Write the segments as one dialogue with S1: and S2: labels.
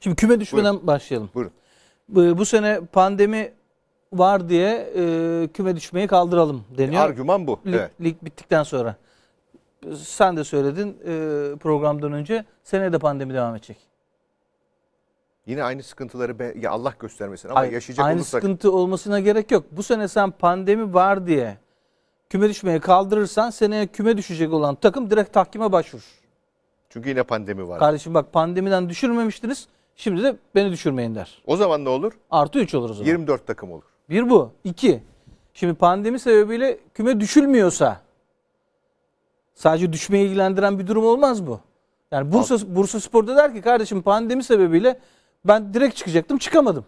S1: Şimdi küme düşmeden Buyurun. başlayalım. Buyurun. Bu, bu sene pandemi var diye e, küme düşmeyi kaldıralım deniyor. Argüman bu. Lig, evet. lig bittikten sonra. Sen de söyledin e, programdan önce seneye de pandemi devam edecek.
S2: Yine aynı sıkıntıları be, ya Allah göstermesin ama Hayır, yaşayacak aynı olursak. Aynı
S1: sıkıntı olmasına gerek yok. Bu sene sen pandemi var diye küme düşmeyi kaldırırsan seneye küme düşecek olan takım direkt tahkime başvurur. Çünkü yine pandemi var. Kardeşim bak pandemiden düşürmemiştiniz. Şimdi de beni düşürmeyin der. O zaman ne olur? Artı 3 olur o zaman. 24 takım olur. Bir bu. iki. Şimdi pandemi sebebiyle küme düşülmüyorsa sadece düşmeyi ilgilendiren bir durum olmaz bu. Yani Bursa, Bursa Spor'da der ki kardeşim pandemi sebebiyle ben direkt çıkacaktım çıkamadım.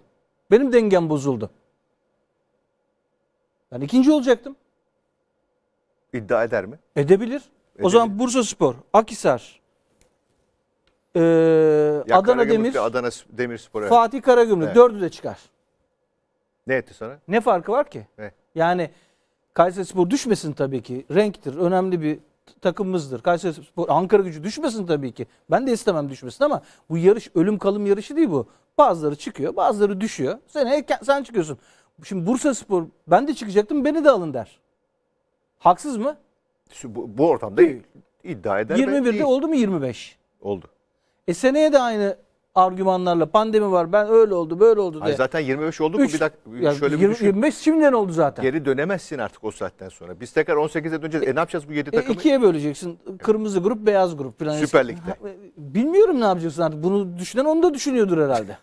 S1: Benim dengem bozuldu. Ben ikinci olacaktım. İddia eder mi? Edebilir. Edebilir. O zaman Bursa Spor, Akisar, e, Ya Adana Demir, ve Adana
S2: Demirspor. evet. Fatih Karagümrük Evet. dördü de çıkar. Ne etti sana?
S1: Ne farkı var ki? Ne? Yani Spor düşmesin tabii ki. Renktir. Önemli bir takımımızdır. Kayseri Spor Ankara Gücü düşmesin tabii ki. Ben de istemem düşmesin ama bu yarış ölüm kalım yarışı değil bu. Bazıları çıkıyor, bazıları düşüyor. Sen sen çıkıyorsun. Şimdi Bursa Spor, ben de çıkacaktım, beni de alın der. Haksız mı? Şu- Bu, bu ortamda iddia eder. 21'de iyi oldu mu 25? oldu. E seneye de aynı argümanlarla pandemi var ben öyle oldu böyle oldu diye. Hayır, zaten
S2: 25 olduk mu bir dakika Ya şöyle bir düşün. 25
S1: şimdiden oldu zaten. geri
S2: dönemezsin artık o saatten sonra. Biz tekrar 18'e döneceğiz. E, ne yapacağız bu 7 E, takımı? ikiye böleceksin.
S1: Kırmızı grup, beyaz grup falan. Süper Lig'de. E, bilmiyorum ne yapacaksın artık. Bunu düşünen onu da düşünüyordur herhalde.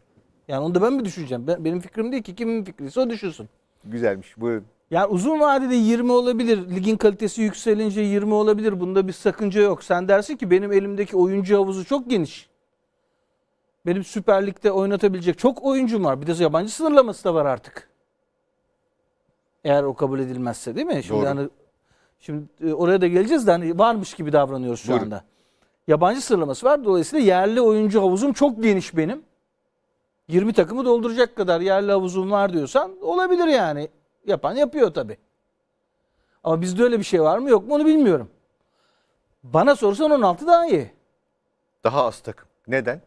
S1: yani onu da ben mi düşüneceğim? Ben, benim fikrim değil ki. Kimin fikriyse o düşünsün.
S2: Güzelmiş. Buyurun.
S1: Yani uzun vadede 20 olabilir. Ligin kalitesi yükselince 20 olabilir. Bunda bir sakınca yok. Sen dersin ki benim elimdeki oyuncu havuzu çok geniş. Benim Süper Lig'de oynatabilecek çok oyuncum var. Bir de yabancı sınırlaması da var artık. Eğer o kabul edilmezse değil mi? Şimdi Doğru. hani şimdi e, oraya da geleceğiz de hani varmış gibi davranıyoruz şu Buyurun. anda. Yabancı sınırlaması var. Dolayısıyla yerli oyuncu havuzum çok geniş benim. 20 takımı dolduracak kadar yerli havuzum var diyorsan olabilir yani. Yapan yapıyor tabii. Ama bizde öyle bir şey var mı yok mu onu bilmiyorum. Bana sorsan 16 daha iyi. Daha az takım. Neden?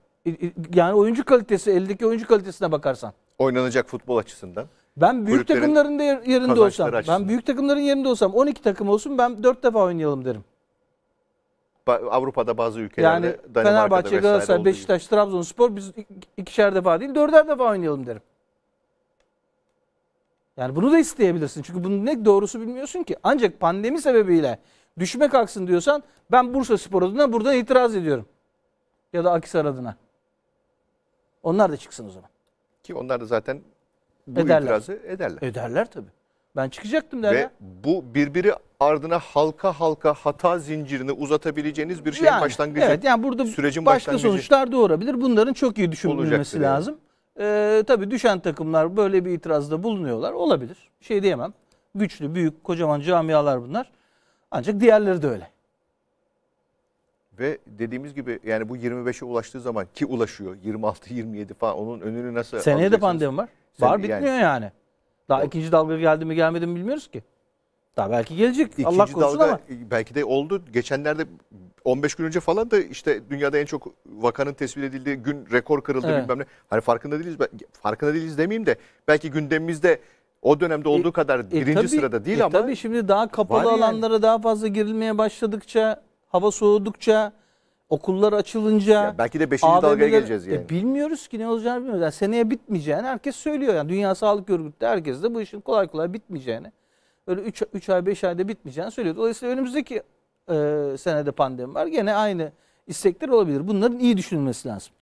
S1: Yani oyuncu kalitesi, eldeki oyuncu kalitesine bakarsan. Oynanacak futbol açısından. Ben büyük takımların yerinde olsam, açısından. ben büyük takımların yerinde olsam 12 takım olsun ben 4 defa oynayalım derim.
S2: Ba- Avrupa'da bazı ülkelerde yani Fenerbahçe, Galatasaray, Beşiktaş,
S1: Trabzonspor biz ikişer defa değil dörder defa oynayalım derim. Yani bunu da isteyebilirsin. Çünkü bunun ne doğrusu bilmiyorsun ki. Ancak pandemi sebebiyle düşme kalksın diyorsan ben Bursa Spor adına buradan itiraz ediyorum. Ya da Akisar adına. Onlar da çıksın o zaman. Ki onlar da zaten bu ederler. itirazı ederler.
S2: Ederler tabii. Ben çıkacaktım derler. Ve bu birbiri ardına halka halka hata zincirini uzatabileceğiniz bir şey yani, başlangıcı. Evet yani
S1: burada sürecin başka başlangıcı sonuçlar doğurabilir. Bunların çok iyi düşünülmesi lazım. E, tabii düşen takımlar böyle bir itirazda bulunuyorlar. Olabilir. Şey diyemem. Güçlü, büyük, kocaman camialar bunlar. Ancak diğerleri de öyle.
S2: Ve dediğimiz gibi yani bu 25'e ulaştığı zaman ki ulaşıyor 26-27 falan onun önünü nasıl Seneye de pandemi var. Sen, var bitmiyor yani. yani.
S1: Daha Doğru. ikinci dalga geldi mi gelmedi mi bilmiyoruz ki.
S2: Daha belki gelecek İkinci Allah korusun dalga ama. E, belki de oldu. Geçenlerde 15 gün önce falan da işte dünyada en çok vakanın tespit edildiği gün rekor kırıldı Evet. bilmem ne. Hani farkında değiliz. Farkında değiliz demeyeyim de belki gündemimizde o dönemde e, olduğu kadar e, birinci tabii- sırada değil e ama Tabii şimdi daha var kapalı yani.
S1: alanlara daha fazla girilmeye başladıkça, hava soğudukça, okullar açılınca. Ya belki de beşinci AVM'ler dalgaya geleceğiz E yani. bilmiyoruz ki ne olacağını bilmiyoruz. Yani seneye bitmeyeceğini herkes söylüyor. Yani Dünya Sağlık Örgütü de herkes de bu işin kolay kolay bitmeyeceğini öyle 3 ay 5 ayda bitmeyeceğini söylüyor. Dolayısıyla önümüzdeki e, senede pandemi var. Gene aynı istekler olabilir. Bunların iyi düşünülmesi lazım.